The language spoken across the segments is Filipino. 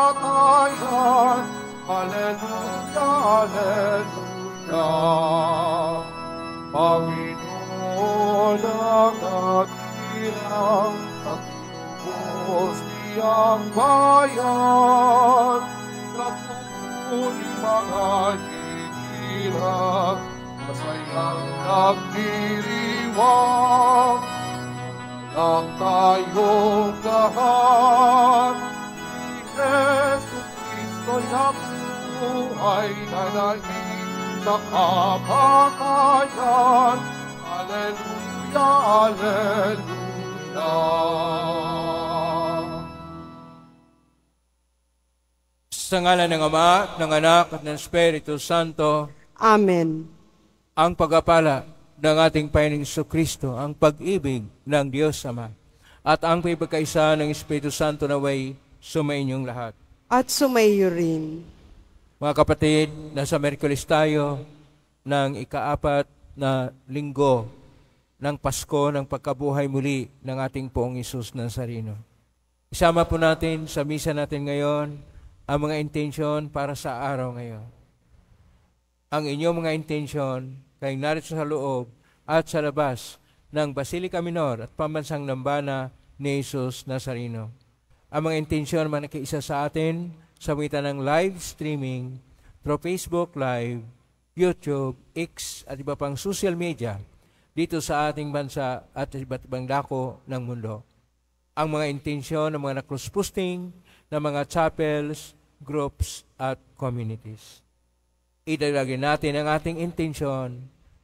Hallelujah, Hallelujah. Panginoon ang nagkilang at ubos niyang bayan. Nagpupuli mga hihirap, masayang nagdiriwang. Lahat tayo lahat, ay darating sa kapakanan. Aleluya, Aleluya. Sa ngalan ng Ama, ng Anak, at ng Espiritu Santo. Amen. Ang pagapala ng ating Panginoong Kristo, ang pag-ibig ng Diyos Ama, at ang pagkakaisa ng Espiritu Santo na way sumainyong lahat. At sumaiyo rin. Mga kapatid, nasa Merkulis tayo ng ikaapat na linggo ng Pasko ng pagkabuhay muli ng ating poong Isus Nazarino. Isama po natin sa misa natin ngayon ang mga intention para sa araw ngayon. Ang inyong mga intention kay narito sa loob at sa labas ng Basilica Minor at Pambansang Lambana ni Jesus Nazarino. Ang mga intensyon man nakiisa sa atin sa mga ng live streaming, through Facebook Live, YouTube, X, at iba pang social media dito sa ating bansa at iba't ibang dako ng mundo. Ang mga intensyon ng mga na-cross-posting ng mga chapels, groups, at communities. Idalagin natin ang ating intensyon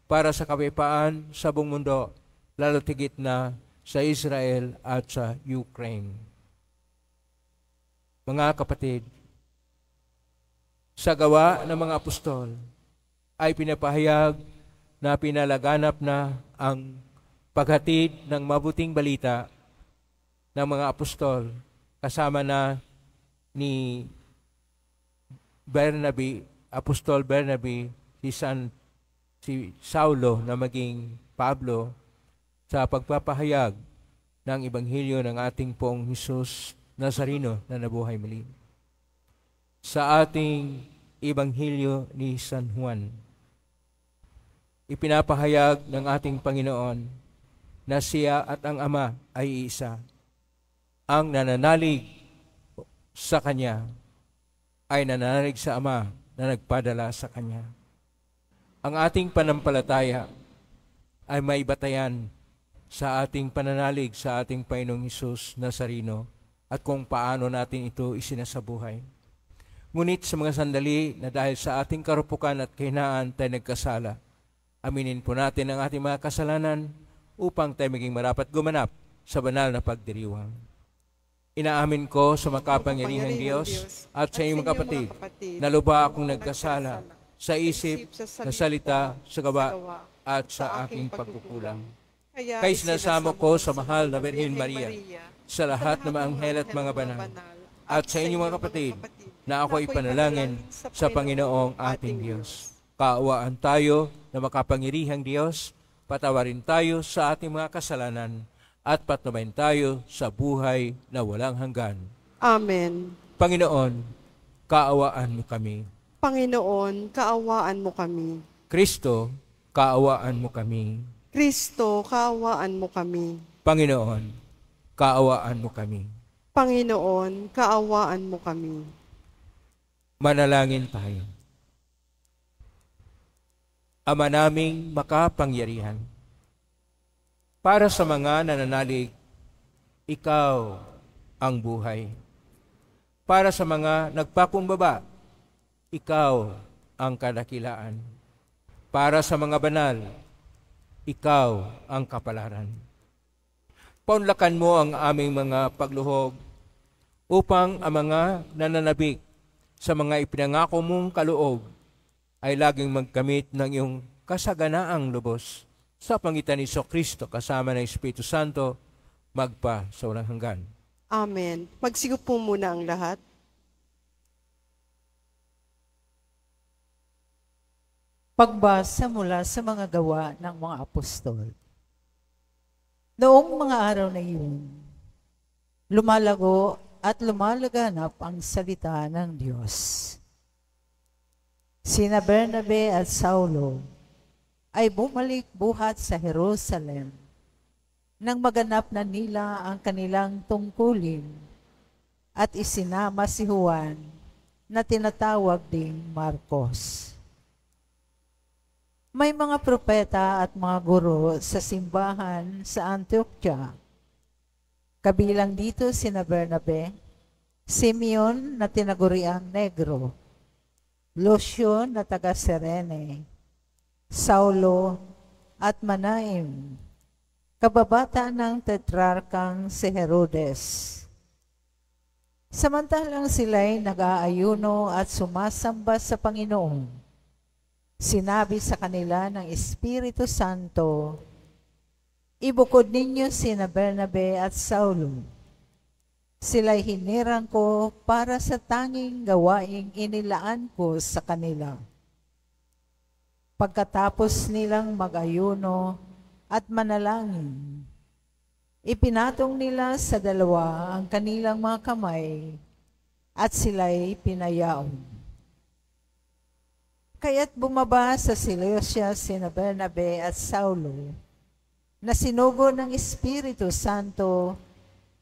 para sa kapipaan sa buong mundo, lalo tigit na sa Israel at sa Ukraine. Mga kapatid, sa gawa ng mga apostol ay pinapahayag na pinalaganap na ang paghatid ng mabuting balita ng mga apostol kasama na ni Bernabe, Apostol Bernabe, si San si Saulo na maging Pablo sa pagpapahayag ng Ebanghelyo ng ating poong Hesus Nazarino na nabuhay muli sa ating Ebanghelyo ni San Juan. Ipinapahayag ng ating Panginoon na siya at ang Ama ay isa. Ang nananalig sa Kanya ay nananalig sa Ama na nagpadala sa Kanya. Ang ating panampalataya ay may batayan sa ating pananalig sa ating Panginoong Isus Nazarino at kung paano natin ito isinasabuhay Ngunit sa mga sandali na dahil sa ating karupukan at kahinaan tayo nagkasala, aminin po natin ang ating mga kasalanan upang tayo maging marapat gumanap sa banal na pagdiriwang. Inaamin ko sa makapangyarihang Diyos at sa iyong mga kapatid na luba akong nagkasala sa isip, sa salita, sa gawa at sa aking pagkukulang. Kaya sinasamo ko sa mahal na Birhen Maria, sa lahat ng mga anghel at mga banal, at sa inyo mga kapatid na ako ay panalangin sa Panginoong ating Diyos. Kaawaan tayo na makapangirihang Diyos, patawarin tayo sa ating mga kasalanan, at patnubayin tayo sa buhay na walang hanggan. Amen. Panginoon, kaawaan mo kami. Panginoon, kaawaan mo kami. Kristo, kaawaan mo kami. Kristo, kaawaan mo kami. Panginoon, kaawaan mo kami. Panginoon, kaawaan mo kami. Manalangin tayo. Ama naming makapangyarihan, para sa mga nananalig, ikaw ang buhay. Para sa mga nagpakumbaba, ikaw ang kadakilaan. Para sa mga banal, ikaw ang kapalaran. Paunlakan mo ang aming mga pagluhog upang ang mga nananabik sa mga ipinangako mong kaloob ay laging magkamit ng iyong kasaganaang lubos sa pangitan ni So Kristo kasama ng Espiritu Santo magpa sa walang hanggan. Amen. Magsigup po muna ang lahat. Pagbasa mula sa mga gawa ng mga apostol. Noong mga araw na iyon, lumalago at lumalaganap ang salita ng Diyos. Sina Bernabe at Saulo ay bumalik buhat sa Jerusalem nang maganap na nila ang kanilang tungkulin at isinama si Juan na tinatawag ding Marcos. May mga propeta at mga guro sa simbahan sa Antioquia Kabilang dito sina Bernabe, Simeon na tinaguriang Negro, Lucio na taga Serene, Saulo at Manaim, kababata ng tetrarkang si Herodes. Samantalang sila'y nag-aayuno at sumasamba sa Panginoon, sinabi sa kanila ng Espiritu Santo Ibukod ninyo sina Bernabe at Saulo. Sila'y hinirang ko para sa tanging gawaing inilaan ko sa kanila. Pagkatapos nilang magayuno at manalangin, ipinatong nila sa dalawa ang kanilang mga kamay at sila'y pinayaon. Kaya't bumaba sa Seleucia sina Bernabe at Saulo na sinugo ng Espiritu Santo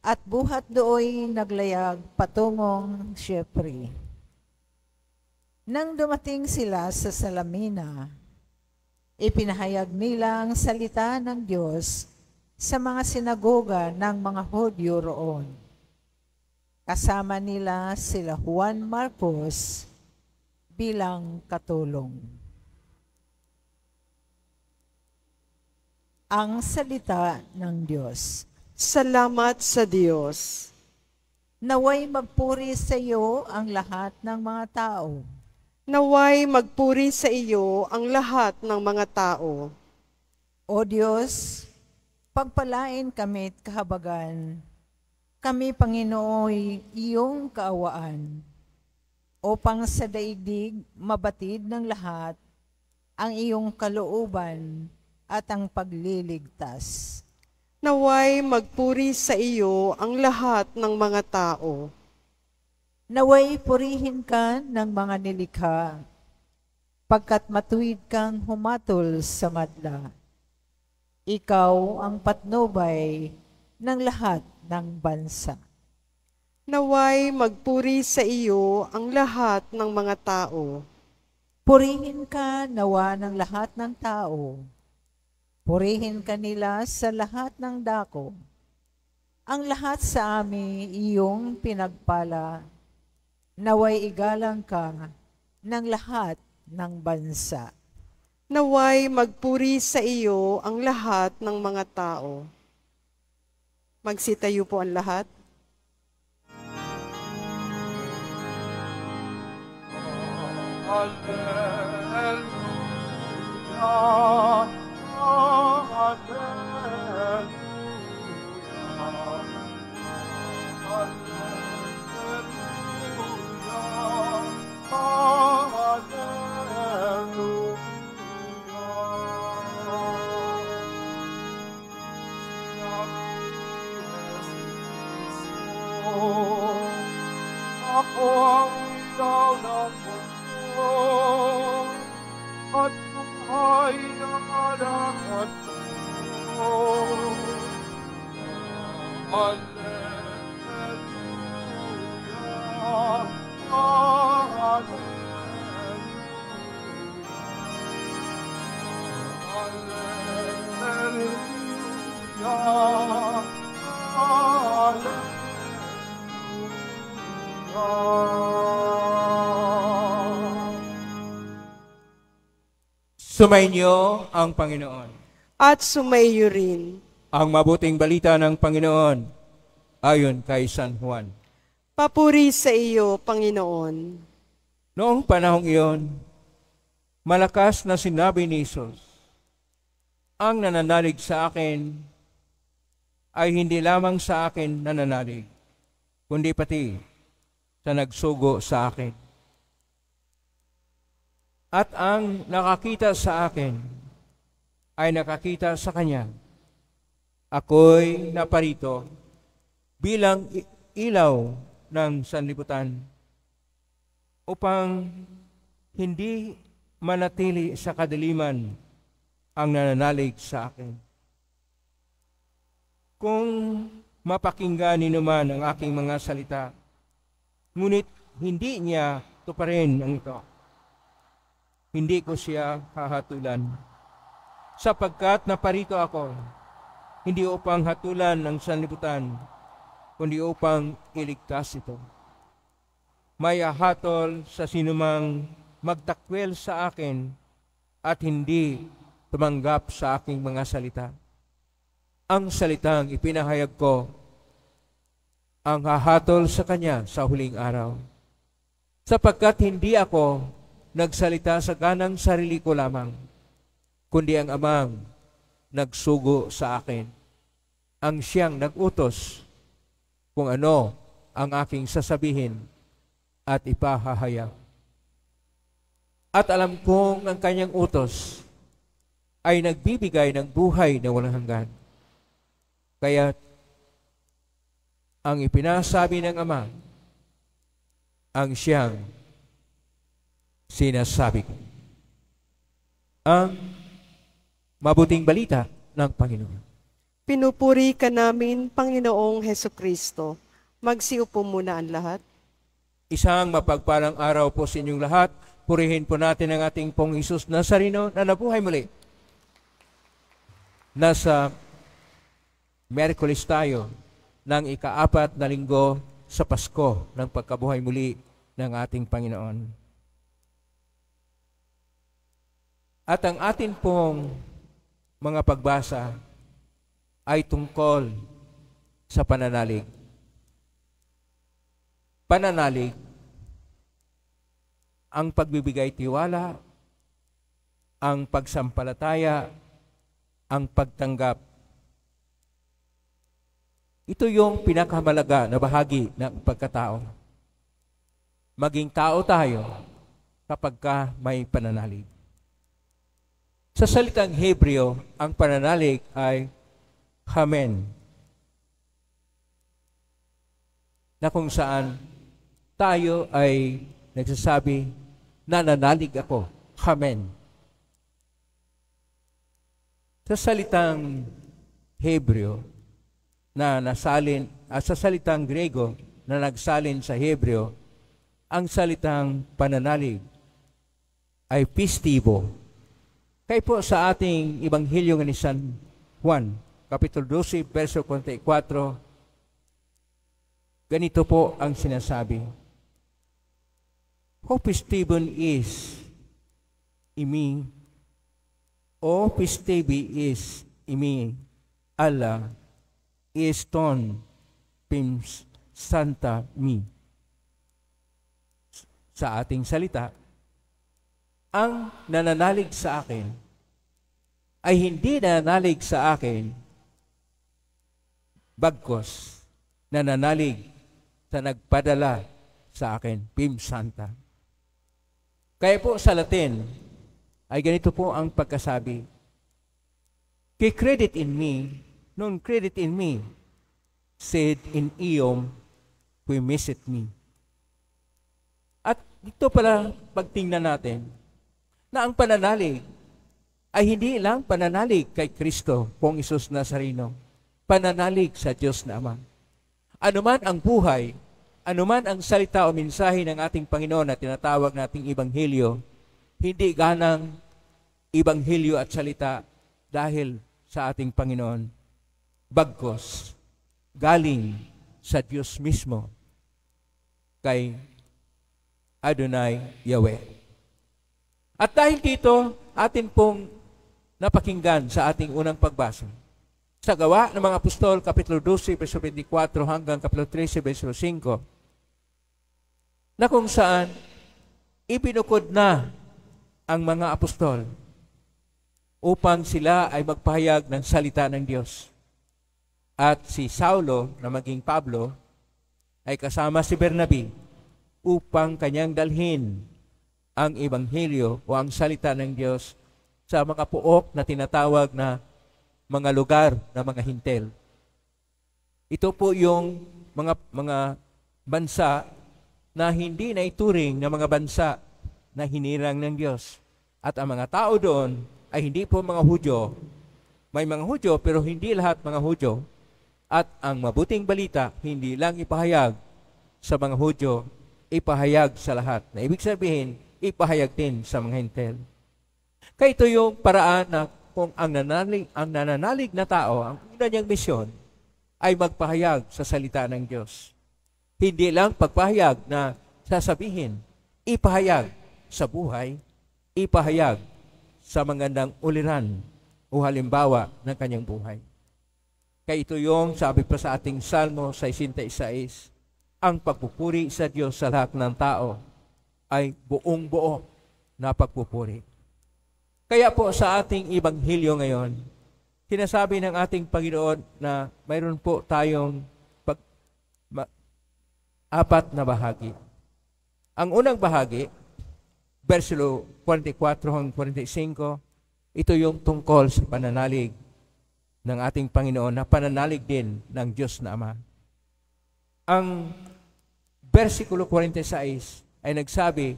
at buhat dooy naglayag patungong Shepri. Nang dumating sila sa Salamina, ipinahayag nila ang salita ng Diyos sa mga sinagoga ng mga Hodyo roon. Kasama nila sila Juan Marcos bilang katulong. ang salita ng Diyos. Salamat sa Diyos. Naway magpuri sa iyo ang lahat ng mga tao. Naway magpuri sa iyo ang lahat ng mga tao. O Diyos, pagpalain kami at kahabagan. Kami, Panginoon, iyong kaawaan. Upang sa daigdig mabatid ng lahat ang iyong kalooban at ang pagliligtas. Naway magpuri sa iyo ang lahat ng mga tao. Naway purihin ka ng mga nilikha, pagkat matuwid kang humatol sa madla. Ikaw ang patnubay ng lahat ng bansa. Naway magpuri sa iyo ang lahat ng mga tao. Purihin ka nawa ng lahat ng tao Purihin kanila sa lahat ng dako. Ang lahat sa amin iyong pinagpala, naway igalang ka ng lahat ng bansa. Naway magpuri sa iyo ang lahat ng mga tao. Magsitayo po ang lahat. Alleluia. mo ikaw na mundo at buhay ng anak at Sumainyo ang Panginoon. At sumaiyo rin. Ang mabuting balita ng Panginoon ayon kay San Juan. Papuri sa iyo, Panginoon. Noong panahong iyon, malakas na sinabi ni Jesus, ang nananalig sa akin ay hindi lamang sa akin nananalig, kundi pati sa nagsugo sa akin. At ang nakakita sa akin ay nakakita sa Kanya. Ako'y naparito bilang ilaw ng sanlibutan upang hindi manatili sa kadiliman ang nananalig sa akin. Kung mapakinggan ni naman ang aking mga salita, ngunit hindi niya tuparin ang ito hindi ko siya hahatulan. Sapagkat naparito ako, hindi upang hatulan ng sanlibutan, kundi upang iligtas ito. May ahatol sa sinumang magtakwil sa akin at hindi tumanggap sa aking mga salita. Ang salitang ipinahayag ko ang hahatol sa kanya sa huling araw. Sapagkat hindi ako nagsalita sa kanang sarili ko lamang, kundi ang amang nagsugo sa akin. Ang siyang nagutos kung ano ang aking sasabihin at ipahahayag. At alam kong ang kanyang utos ay nagbibigay ng buhay na walang hanggan. Kaya ang ipinasabi ng Ama, ang siyang sinasabi ko ang mabuting balita ng Panginoon. Pinupuri ka namin, Panginoong Heso Kristo. Magsiupo muna ang lahat. Isang mapagpalang araw po sa inyong lahat. Purihin po natin ang ating pong Isus Nazareno na nabuhay muli. Nasa Merkulis tayo ng ikaapat na linggo sa Pasko ng pagkabuhay muli ng ating Panginoon. At ang atin pong mga pagbasa ay tungkol sa pananalig. Pananalig ang pagbibigay tiwala, ang pagsampalataya, ang pagtanggap. Ito yung pinakamalaga na bahagi ng pagkatao. Maging tao tayo kapag ka may pananalig. Sa salitang Hebreo, ang pananalig ay Amen. Na kung saan tayo ay nagsasabi, nananalig ako. Amen. Sa salitang Hebreo na nasalin, uh, sa salitang Grego na nagsalin sa Hebreo, ang salitang pananalig ay pistibo Kay po sa ating Ibanghilyo ni San Juan, Kapitulo 12, verso 24, ganito po ang sinasabi. Hope Stephen is imi, o Stephen is imi, ala, iston, pims, santa mi. Sa ating salita, ang nananalig sa akin ay hindi nananalig sa akin bagkos nananalig sa nagpadala sa akin, Pim Santa. Kaya po sa Latin, ay ganito po ang pagkasabi, Qui credit in me, non credit in me, said in iom qui misit me. At dito pala pagtingnan natin, na ang pananalig ay hindi lang pananalig kay Kristo, pong Isus Nazareno, pananalig sa Diyos na Ama. Anuman ang buhay, anuman ang salita o mensahe ng ating Panginoon na tinatawag nating Ibanghilyo, hindi ganang Ibanghilyo at salita dahil sa ating Panginoon. Bagkos, galing sa Diyos mismo kay Adonai Yahweh. At dahil dito, atin pong napakinggan sa ating unang pagbasa. Sa gawa ng mga apostol, Kapitulo 12, verso 24 hanggang Kapitulo 13, verso 5, na kung saan ibinukod na ang mga apostol upang sila ay magpahayag ng salita ng Diyos. At si Saulo, na maging Pablo, ay kasama si Bernabe upang kanyang dalhin ang ebanghelyo o ang salita ng Diyos sa mga puok na tinatawag na mga lugar na mga hintel. Ito po yung mga mga bansa na hindi na ituring na mga bansa na hinirang ng Diyos. At ang mga tao doon ay hindi po mga Hudyo. May mga Hudyo pero hindi lahat mga Hudyo. At ang mabuting balita hindi lang ipahayag sa mga Hudyo, ipahayag sa lahat. Na ibig sabihin, ipahayag din sa mga hintel. Kaya ito yung paraan na kung ang nananalig, ang nananalig na tao, ang una niyang misyon ay magpahayag sa salita ng Diyos. Hindi lang pagpahayag na sasabihin, ipahayag sa buhay, ipahayag sa magandang uliran o halimbawa ng kanyang buhay. Kaya ito yung sabi pa sa ating Salmo 66, ang pagpupuri sa Diyos sa lahat ng tao ay buong-buo na pagpupuri. Kaya po sa ating ibanghilyo ngayon, sinasabi ng ating Panginoon na mayroon po tayong pag, ma, apat na bahagi. Ang unang bahagi, versilo 44 hanggang 45, ito yung tungkol sa pananalig ng ating Panginoon na pananalig din ng Diyos na Ama. Ang versikulo 46, ay nagsabi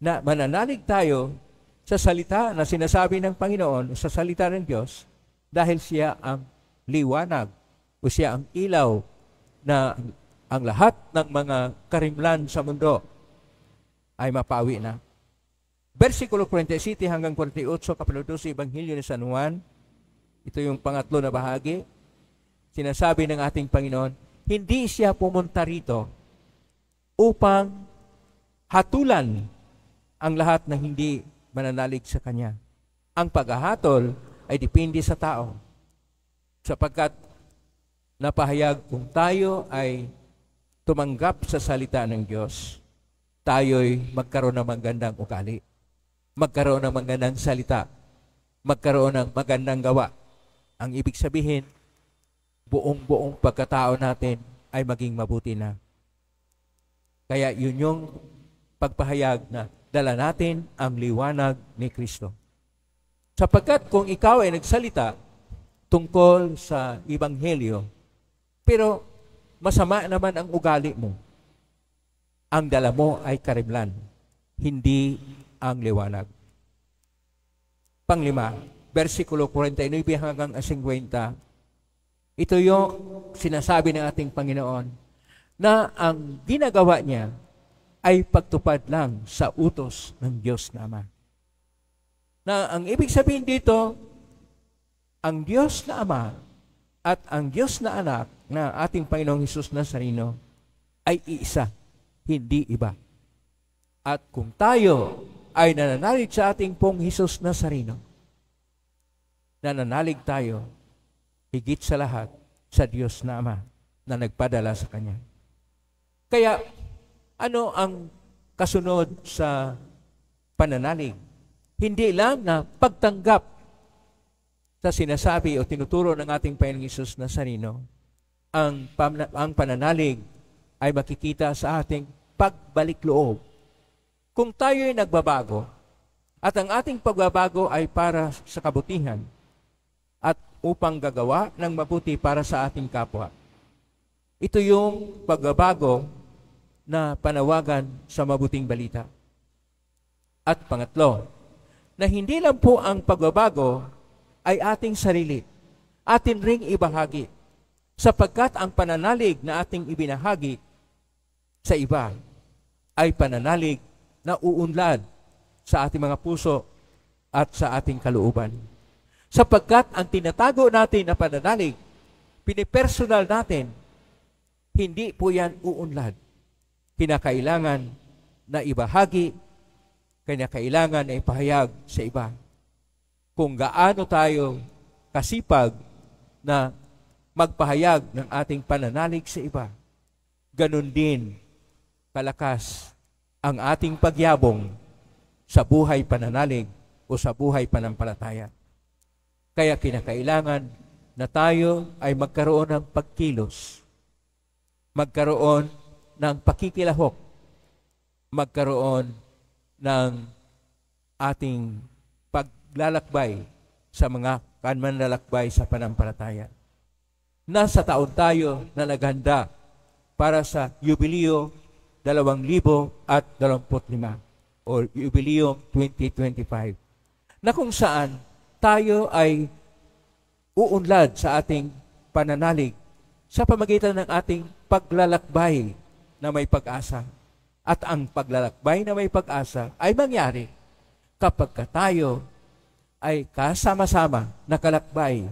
na mananalig tayo sa salita na sinasabi ng Panginoon, sa salita ng Diyos, dahil siya ang liwanag o siya ang ilaw na ang lahat ng mga karimlan sa mundo ay mapawi na. Versikulo 47 hanggang 48, kapitulo sa Ebanghelyo ni San Juan, ito yung pangatlo na bahagi, sinasabi ng ating Panginoon, hindi siya pumunta rito upang hatulan ang lahat ng hindi mananalig sa Kanya. Ang paghahatol ay depende sa tao. Sapagkat napahayag kung tayo ay tumanggap sa salita ng Diyos, tayo'y magkaroon ng magandang ugali, magkaroon ng magandang salita, magkaroon ng magandang gawa. Ang ibig sabihin, buong-buong pagkatao natin ay maging mabuti na. Kaya yun yung pagpahayag na dala natin ang liwanag ni Kristo. Sapagkat kung ikaw ay nagsalita tungkol sa Ibanghelyo, pero masama naman ang ugali mo, ang dala mo ay karimlan, hindi ang liwanag. Panglima, versikulo 49 hanggang 50, ito yung sinasabi ng ating Panginoon na ang ginagawa niya ay pagtupad lang sa utos ng Diyos na Ama. Na ang ibig sabihin dito, ang Diyos na Ama at ang Diyos na Anak na ating Panginoong Hesus Nazareno ay iisa, hindi iba. At kung tayo ay nananalig sa ating pong Hesus Nazareno, nananalig tayo higit sa lahat sa Diyos na Ama na nagpadala sa Kanya. Kaya ano ang kasunod sa pananalig? Hindi lang na pagtanggap sa sinasabi o tinuturo ng ating Panginoong Isus na sarino. Ang, ang pananalig ay makikita sa ating pagbalik loob. Kung tayo ay nagbabago, at ang ating pagbabago ay para sa kabutihan at upang gagawa ng mabuti para sa ating kapwa. Ito yung pagbabago na panawagan sa mabuting balita. At pangatlo, na hindi lang po ang pagbabago ay ating sarili, atin ring ibahagi, sapagkat ang pananalig na ating ibinahagi sa iba ay pananalig na uunlad sa ating mga puso at sa ating kalooban. Sapagkat ang tinatago natin na pananalig, pinipersonal natin, hindi po yan uunlad kinakailangan na ibahagi, kinakailangan na ipahayag sa iba. Kung gaano tayo kasipag na magpahayag ng ating pananalig sa iba, ganun din kalakas ang ating pagyabong sa buhay pananalig o sa buhay panampalataya. Kaya kinakailangan na tayo ay magkaroon ng pagkilos, magkaroon ng pakikilahok, magkaroon ng ating paglalakbay sa mga kanmanlalakbay sa panampalataya. Nasa taon tayo na naghanda para sa Yubileo 2025 o Yubileo 2025 na kung saan tayo ay uunlad sa ating pananalig sa pamagitan ng ating paglalakbay na may pag-asa. At ang paglalakbay na may pag-asa ay mangyari kapag tayo ay kasama-sama nakalakbay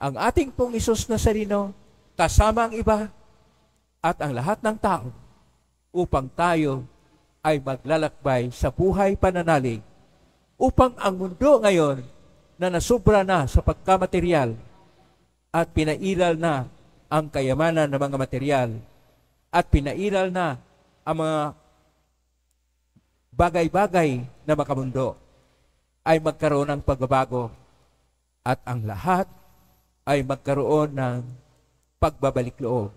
ang ating pong Isus na sarino, kasama ang iba, at ang lahat ng tao upang tayo ay maglalakbay sa buhay pananalig upang ang mundo ngayon na nasubra na sa pagkamaterial at pinailal na ang kayamanan ng mga material at pinairal na ang mga bagay-bagay na makamundo ay magkaroon ng pagbabago at ang lahat ay magkaroon ng pagbabalik loob.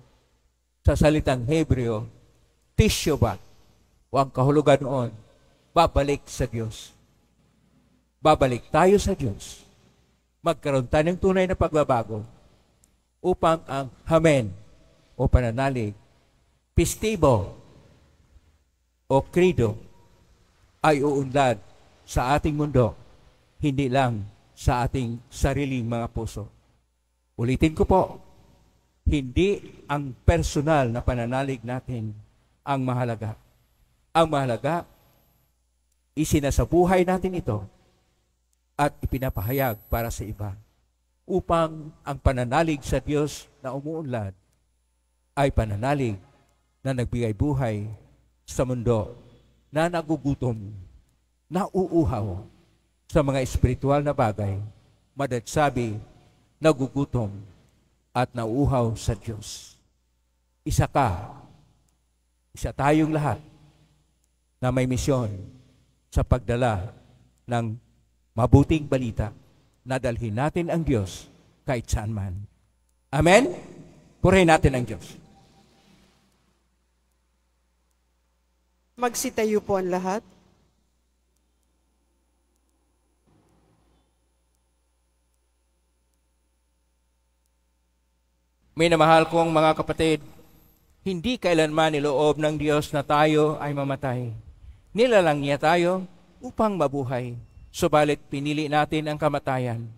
Sa salitang Hebreo, tishyobat, o ang kahulugan noon, babalik sa Diyos. Babalik tayo sa Diyos. Magkaroon tayo ng tunay na pagbabago upang ang Amen o pananalig pistibo o credo ay uunlad sa ating mundo, hindi lang sa ating sariling mga puso. Ulitin ko po, hindi ang personal na pananalig natin ang mahalaga. Ang mahalaga, isinasabuhay natin ito at ipinapahayag para sa iba upang ang pananalig sa Diyos na umuunlad ay pananalig na nagbigay buhay sa mundo na nagugutom, nauuhaw sa mga espiritual na bagay, madatsabi, nagugutom at nauuhaw sa Diyos. Isa ka, isa tayong lahat na may misyon sa pagdala ng mabuting balita na dalhin natin ang Diyos kahit saan man. Amen? Purihin natin ang Diyos. Magsitayo po ang lahat. May namahal kong mga kapatid, hindi kailanman niloob ng Diyos na tayo ay mamatay. Nilalang niya tayo upang mabuhay. Subalit pinili natin ang kamatayan.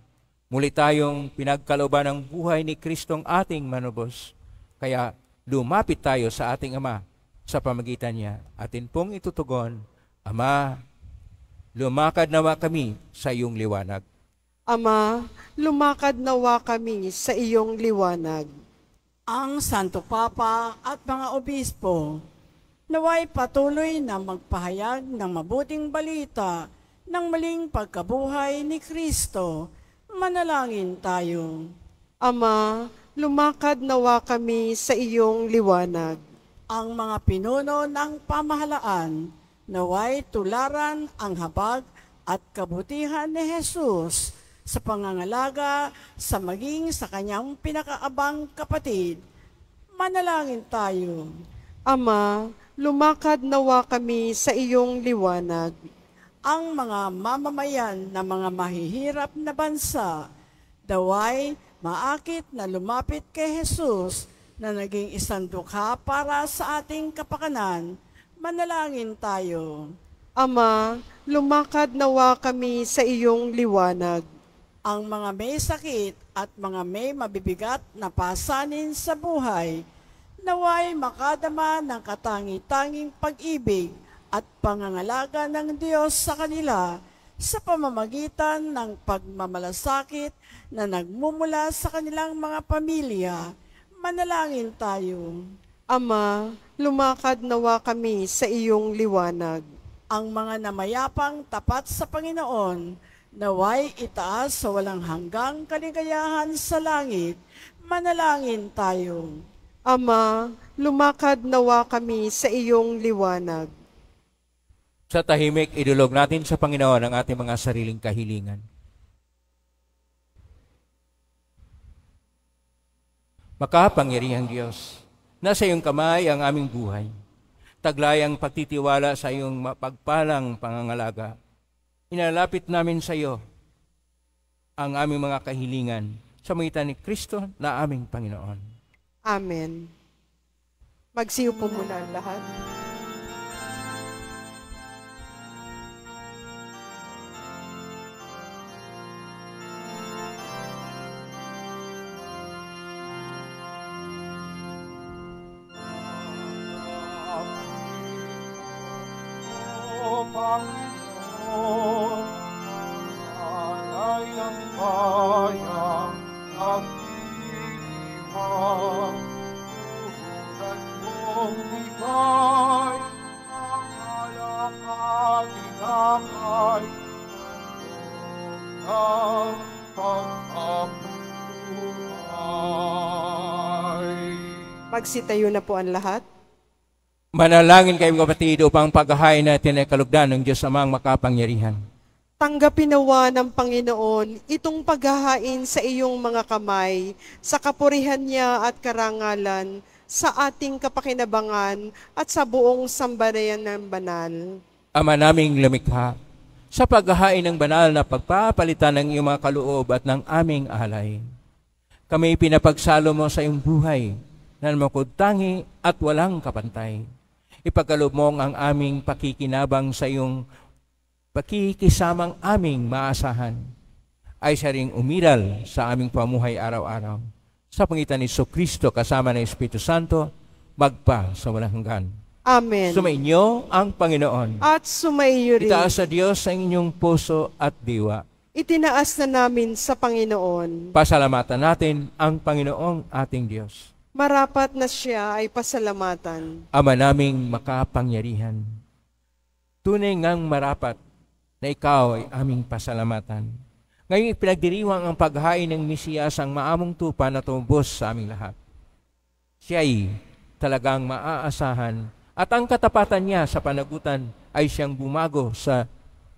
Muli tayong pinagkaloban ng buhay ni Kristong ating manubos. Kaya lumapit tayo sa ating Ama sa pamagitan niya. Atin pong itutugon, Ama, lumakad nawa kami sa iyong liwanag. Ama, lumakad nawa kami sa iyong liwanag. Ang Santo Papa at mga obispo, naway patuloy na magpahayag ng mabuting balita ng maling pagkabuhay ni Kristo, manalangin tayo. Ama, lumakad nawa kami sa iyong liwanag ang mga pinuno ng pamahalaan naway tularan ang habag at kabutihan ni Jesus sa pangangalaga sa maging sa kanyang pinakaabang kapatid. Manalangin tayo. Ama, lumakad nawa kami sa iyong liwanag. Ang mga mamamayan na mga mahihirap na bansa, daway maakit na lumapit kay Jesus na naging isang dukha para sa ating kapakanan, manalangin tayo. Ama, lumakad nawa kami sa iyong liwanag. Ang mga may sakit at mga may mabibigat na pasanin sa buhay, naway makadama ng katangi-tanging pag-ibig at pangangalaga ng Diyos sa kanila sa pamamagitan ng pagmamalasakit na nagmumula sa kanilang mga pamilya Manalangin tayo. Ama, lumakad nawa kami sa iyong liwanag. Ang mga namayapang tapat sa Panginoon, naway itaas sa walang hanggang kaligayahan sa langit. Manalangin tayo. Ama, lumakad nawa kami sa iyong liwanag. Sa tahimik, idulog natin sa Panginoon ang ating mga sariling kahilingan. Makapangyarihang Diyos, nasa iyong kamay ang aming buhay. Taglay ang pagtitiwala sa iyong mapagpalang pangangalaga. Inalapit namin sa iyo ang aming mga kahilingan sa magitan ni Kristo na aming Panginoon. Amen. Magsiyo po muna ang lahat. Magsitayo na po ang lahat. Manalangin kayong kapatid upang paghahain natin ay kalugdan ng Diyos Amang makapangyarihan. Tanggapin nawa ng Panginoon itong paghahain sa iyong mga kamay, sa kapurihan niya at karangalan, sa ating kapakinabangan at sa buong sambayan ng banal. Ama naming lumikha, sa paghahain ng banal na pagpapalitan ng iyong mga kaloob at ng aming alay, kami pinapagsalo mo sa iyong buhay na makuntangi at walang kapantay. Ipagkalob mo ang aming pakikinabang sa iyong pakikisamang aming maasahan ay siya ring umiral sa aming pamuhay araw-araw. Sa pangitan ni So Kristo kasama ng Espiritu Santo, magpa sa walang hanggan. Amen. Sumainyo ang Panginoon. At sumaiyo rin. Itaas sa Diyos ang inyong puso at diwa. Itinaas na namin sa Panginoon. Pasalamatan natin ang Panginoong ating Diyos marapat na siya ay pasalamatan. Ama naming makapangyarihan, tunay ngang marapat na ikaw ay aming pasalamatan. Ngayon ipinagdiriwang ang paghain ng Misiyas ang maamong tupa na tumbos sa aming lahat. Siya ay talagang maaasahan at ang katapatan niya sa panagutan ay siyang bumago sa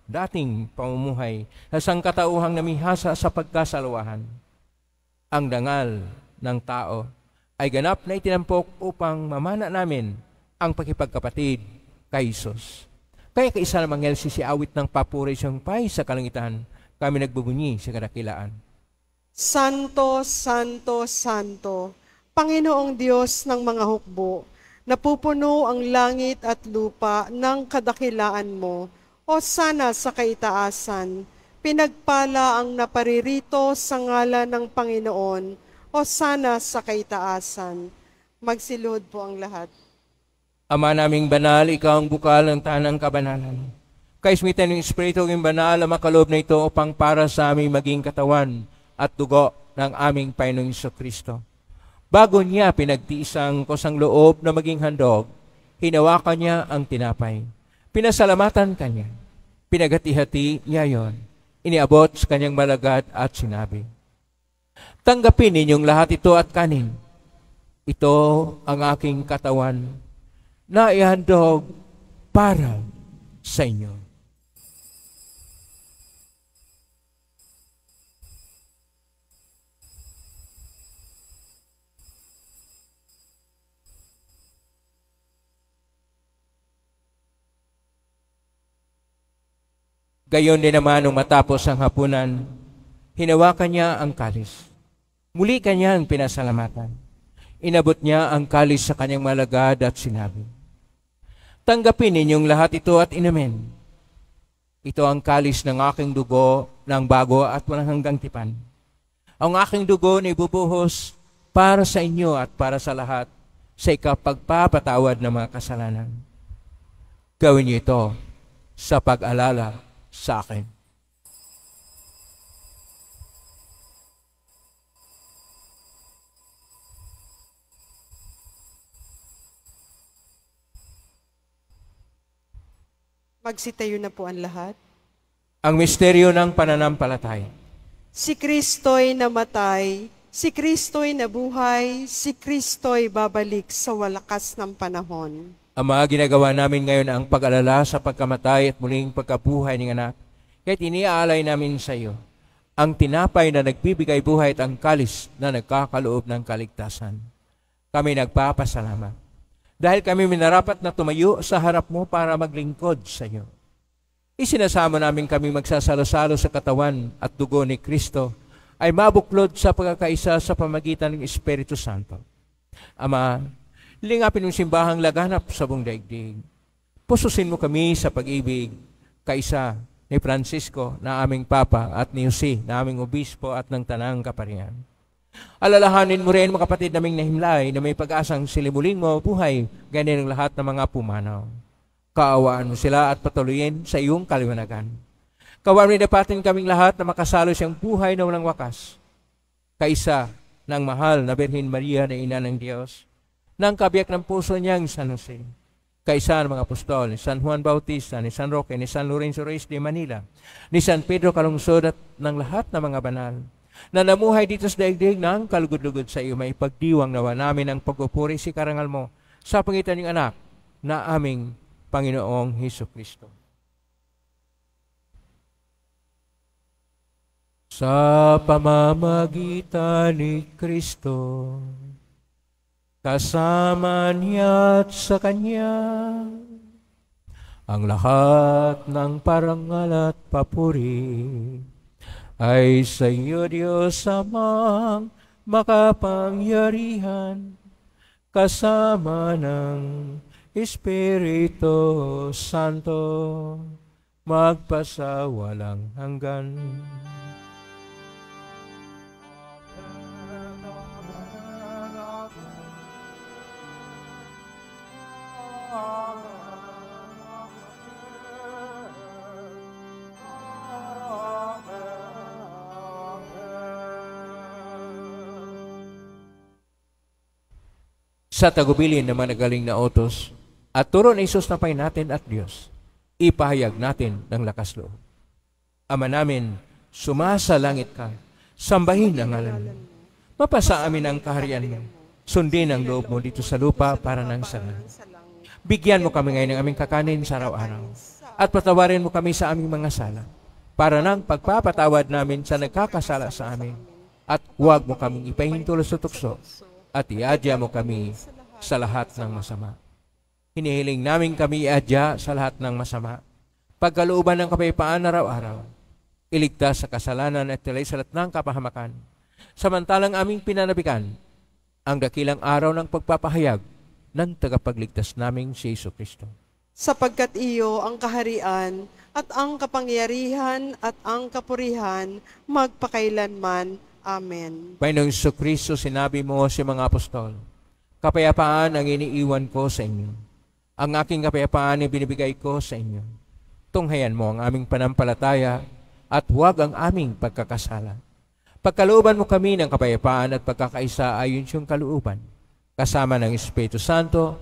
dating pamumuhay na sangkatauhang namihasa sa pagkasalawahan. Ang dangal ng tao ay ganap na itinampok upang mamana namin ang pakipagkapatid kay Isos. Kaya kaisa namang elsi si awit ng papurasyong pay sa kalangitan, kami nagbubunyi sa kadakilaan. Santo, Santo, Santo, Panginoong Diyos ng mga hukbo, napupuno ang langit at lupa ng kadakilaan mo, o sana sa kaitaasan, pinagpala ang naparirito sa ngala ng Panginoon, o sana sa kaitaasan. Magsilod po ang lahat. Ama naming banal, ikaw ang bukal ng tanang kabanalan. Kaismitan ng Espiritu ng banal ang makalob na ito upang para sa aming maging katawan at dugo ng aming Panginoong Iso Kristo. Bago niya pinagtiisang kosang loob na maging handog, hinawakan niya ang tinapay. Pinasalamatan kanya. Pinagati-hati niya yon. Iniabot sa kanyang malagat at sinabi, Tanggapin ninyong lahat ito at kanin. Ito ang aking katawan na ihandog para sa inyo. Gayon din naman nung matapos ang hapunan, hinawakan niya ang kalis. Muli kanyang pinasalamatan. Inabot niya ang kalis sa kanyang malagad at sinabi, Tanggapin ninyong lahat ito at inamin. Ito ang kalis ng aking dugo ng bago at walang hanggang tipan. Ang aking dugo na ibubuhos para sa inyo at para sa lahat sa ikapagpapatawad ng mga kasalanan. Gawin niyo ito sa pag-alala sa akin. Magsitayo na po ang lahat. Ang misteryo ng pananampalatay. Si Kristo'y namatay, si Kristo'y nabuhay, si Kristo'y babalik sa walakas ng panahon. Ang mga ginagawa namin ngayon ang pag-alala sa pagkamatay at muling pagkabuhay ng anak, kaya't iniaalay namin sa iyo ang tinapay na nagbibigay buhay at ang kalis na nagkakaloob ng kaligtasan. Kami nagpapasalamat dahil kami minarapat na tumayo sa harap mo para maglingkod sa iyo. Isinasama namin kami magsasalo-salo sa katawan at dugo ni Kristo ay mabuklod sa pagkakaisa sa pamagitan ng Espiritu Santo. Ama, lingapin mong simbahang laganap sa buong daigdig. Pususin mo kami sa pag-ibig, kaisa ni Francisco na aming Papa at ni Jose na aming Obispo at ng Tanang Kaparihan. Alalahanin mo rin, mga kapatid naming nahimlay, na may pag-asang silimuling mo buhay, ganyan ang lahat ng mga pumanaw. Kaawaan mo sila at patuloyin sa iyong kaliwanagan. Kawaan rin napatin kaming lahat na makasalo siyang buhay na walang wakas. Kaisa ng mahal na Birhen Maria na Ina ng Diyos, ng kabiyak ng puso niyang San Jose kaisa ng mga apostol, ni San Juan Bautista, ni San Roque, ni San Lorenzo Reyes de Manila, ni San Pedro Kalungsod at ng lahat ng mga banal na namuhay dito sa daigdig ng kalugod-lugod sa iyo. May pagdiwang nawa namin ang pagpupuri si karangal mo sa pangitan ng anak na aming Panginoong Heso Kristo. Sa pamamagitan ni Kristo, kasama niya at sa Kanya, ang lahat ng parangal at papuri, ay sa inyo Diyos amang makapangyarihan kasama ng Espiritu Santo magpasawalang hanggan. Amen. sa tagubilin ng mga galing na otos at turo ni Isus na pay natin at Diyos, ipahayag natin ng lakas loob. Ama namin, sumasa langit ka, sambahin ang ngalan mo. Mapasa amin ang kaharian mo. Sundin ang loob mo dito sa lupa para ng sana. Bigyan mo kami ngayon ng aming kakanin sa araw-araw at patawarin mo kami sa aming mga sala para nang pagpapatawad namin sa nagkakasala sa amin at huwag mo kaming ipahintulot sa tukso at iadya mo kami sa lahat ng masama. Hinihiling namin kami iadya sa lahat ng masama. Pagkalooban ng kapayapaan araw-araw, iligtas sa kasalanan at tilay sa lahat ng kapahamakan. Samantalang aming pinanabikan ang dakilang araw ng pagpapahayag ng tagapagligtas naming si Yeso Kristo. Sapagkat iyo ang kaharian at ang kapangyarihan at ang kapurihan magpakailanman Amen. Panginoong Iso Kristo, sinabi mo sa mga apostol, kapayapaan ang iniiwan ko sa inyo. Ang aking kapayapaan ay binibigay ko sa inyo. Tunghayan mo ang aming panampalataya at huwag ang aming pagkakasala. Pagkalooban mo kami ng kapayapaan at pagkakaisa ayon siyong kalooban, kasama ng Espiritu Santo,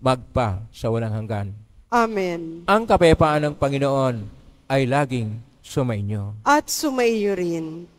magpa sa walang hanggan. Amen. Ang kapayapaan ng Panginoon ay laging sumainyo. At sumainyo rin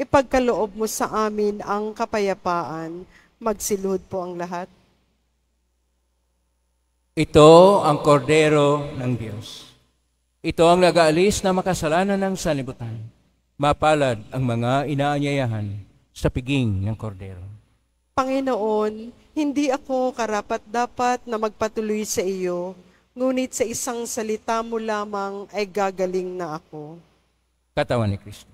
ipagkaloob mo sa amin ang kapayapaan. Magsilod po ang lahat. Ito ang kordero ng Diyos. Ito ang nagaalis na makasalanan ng sanibutan. Mapalad ang mga inaanyayahan sa piging ng kordero. Panginoon, hindi ako karapat dapat na magpatuloy sa iyo, ngunit sa isang salita mo lamang ay gagaling na ako. Katawan ni Kristo.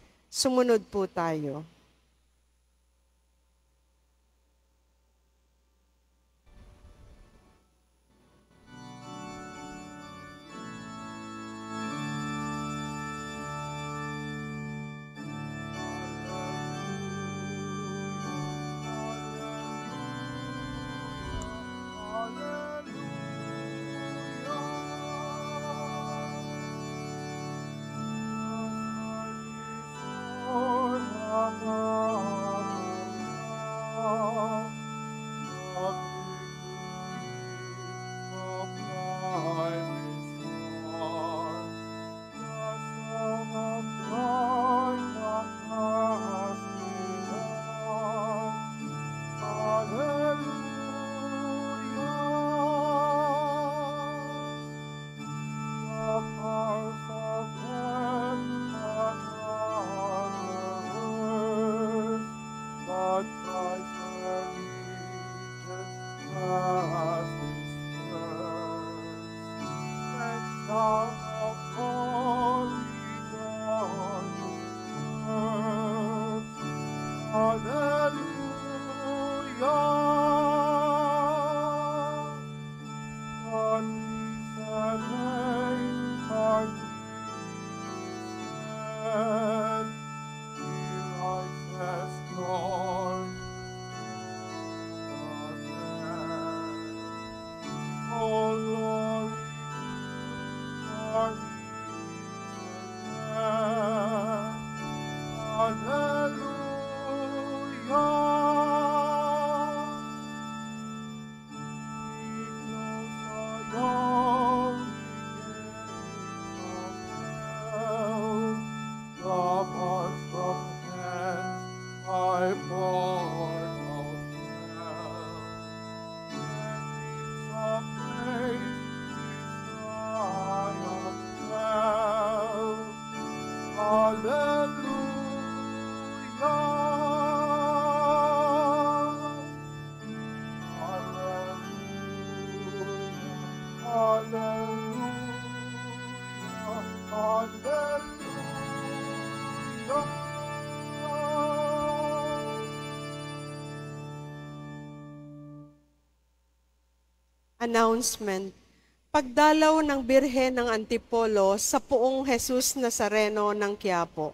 Sumunod po tayo. Father. announcement, pagdalaw ng Birhen ng Antipolo sa poong Jesus Nazareno ng Quiapo.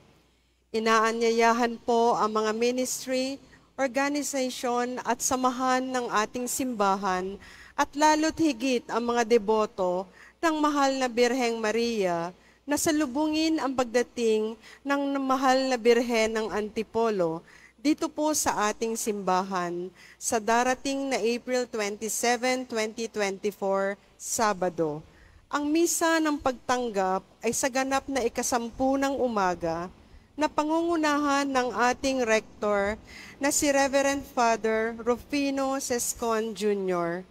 Inaanyayahan po ang mga ministry, organization at samahan ng ating simbahan at lalo't higit ang mga deboto ng mahal na Birheng Maria na salubungin ang pagdating ng mahal na Birhen ng Antipolo dito po sa ating simbahan sa darating na April 27, 2024, Sabado. Ang misa ng pagtanggap ay sa ganap na ikasampu ng umaga na pangungunahan ng ating rector na si Reverend Father Rufino Sescon Jr.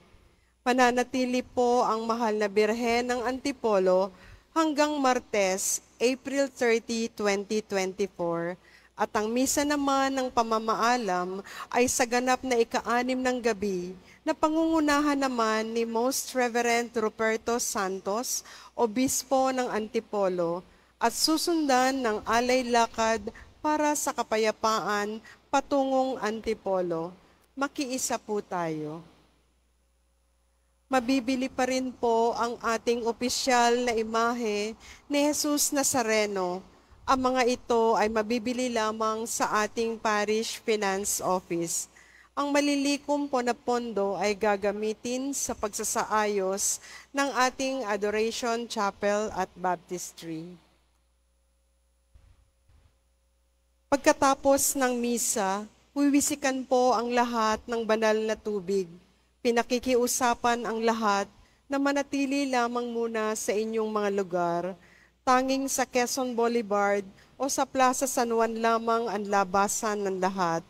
Pananatili po ang mahal na birhen ng Antipolo hanggang Martes, April 30, 2024 at ang misa naman ng pamamaalam ay sa ganap na ikaanim ng gabi na pangungunahan naman ni Most Reverend Roberto Santos, Obispo ng Antipolo, at susundan ng alay lakad para sa kapayapaan patungong Antipolo. Makiisa po tayo. Mabibili pa rin po ang ating opisyal na imahe ni Jesus Nazareno ang mga ito ay mabibili lamang sa ating parish finance office. Ang malilikom po na pondo ay gagamitin sa pagsasaayos ng ating Adoration Chapel at Baptistry. Pagkatapos ng misa, wiwisikan po ang lahat ng banal na tubig. Pinakikiusapan ang lahat na manatili lamang muna sa inyong mga lugar tanging sa Quezon Boulevard o sa Plaza San Juan lamang ang labasan ng lahat.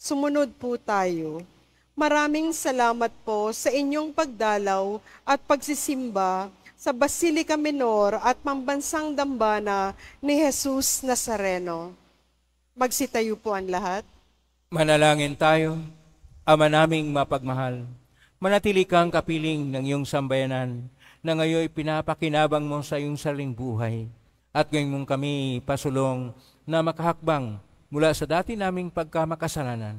Sumunod po tayo. Maraming salamat po sa inyong pagdalaw at pagsisimba sa Basilica Menor at Pambansang Dambana ni Jesus Nazareno. Magsitayo po ang lahat. Manalangin tayo, Ama naming mapagmahal. Manatili kang kapiling ng iyong sambayanan na ngayon ipinapakinabang mo sa iyong saling buhay. At ngayon mong kami pasulong na makahakbang mula sa dati naming pagkamakasalanan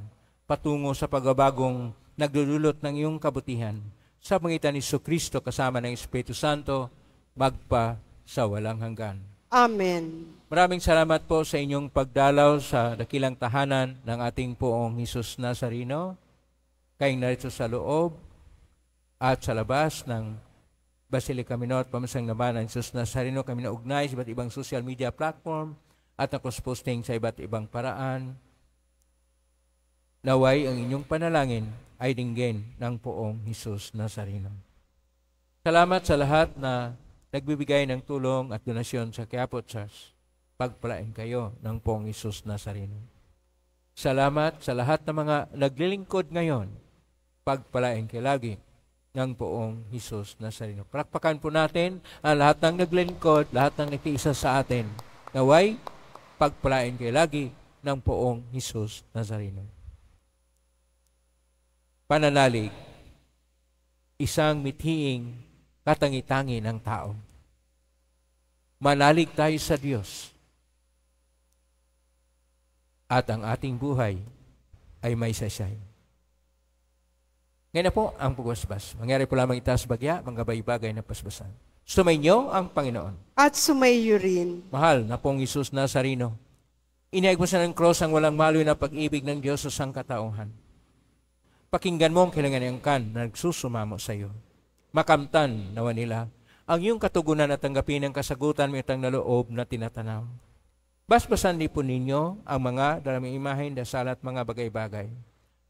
patungo sa pagbabagong nagdudulot ng iyong kabutihan sa pangitan ni Kristo kasama ng Espiritu Santo magpa sa walang hanggan. Amen. Maraming salamat po sa inyong pagdalaw sa dakilang tahanan ng ating poong Hesus Nazareno, kayong narito sa loob at sa labas ng Basile Caminot, pamansang nabanan, Sus Nazareno kami na ugnay sa iba't ibang social media platform at nakos-posting sa iba't ibang paraan. Naway ang inyong panalangin ay dinggin ng poong Hesus Nazareno. Salamat sa lahat na nagbibigay ng tulong at donasyon sa Quiapo Church. Pagpalain kayo ng poong Hesus Nazareno. Salamat sa lahat ng mga naglilingkod ngayon. Pagpalain kayo lagi ng poong Hesus na Nazareno. Prakpakan po natin ang ah, lahat ng naglingkod, lahat ng nagtiisa sa atin. Naway, pagpalain kayo lagi ng poong Hesus Nazareno. Pananalig, isang mithiing katangitangi ng tao. Manalig tayo sa Diyos. At ang ating buhay ay may sasay. Ngayon na po ang pagwasbas. Mangyari po lamang itaas bagya, manggabay-bagay ng pasbasan. Sumainyo ang Panginoon. At sumayo rin. Mahal na pong Isus Nazarino. sa ng cross ang walang maloy na pag-ibig ng Diyos sa sangkatauhan. Pakinggan mo ang kailangan kailanganangkan na nagsusumamo sa iyo. Makamtan nawa nila ang iyong katugunan at tanggapin ang kasagutan mo itang naloob na tinatanaw. Basbasan din po ninyo ang mga dalamang imahe, dasal at mga bagay-bagay.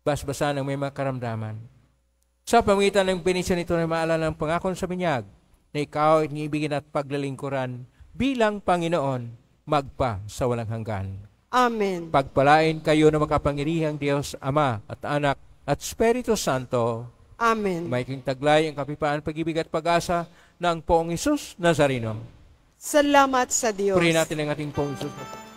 Basbasan ang may makaramdaman sa pamitan ng binisyon nito na maalala ng pangakon sa binyag, na ikaw at ibigin at paglalingkuran bilang Panginoon magpa sa walang hanggan. Amen. Pagpalain kayo ng makapangirihang Diyos, Ama at Anak at Espiritu Santo. Amen. Making taglay ang kapipaan, pag-ibig at pag-asa ng Poong Isus Nazareno. Salamat sa Diyos. Purihin natin ang ating Poong Isus Nazareno.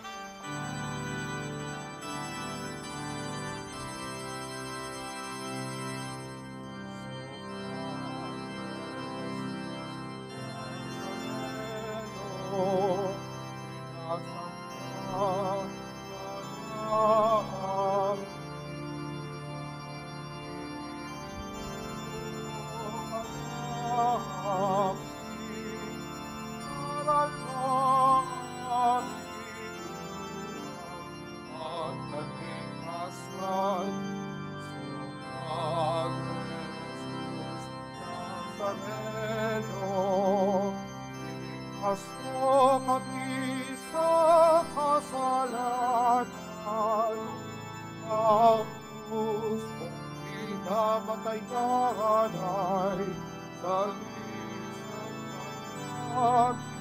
Lord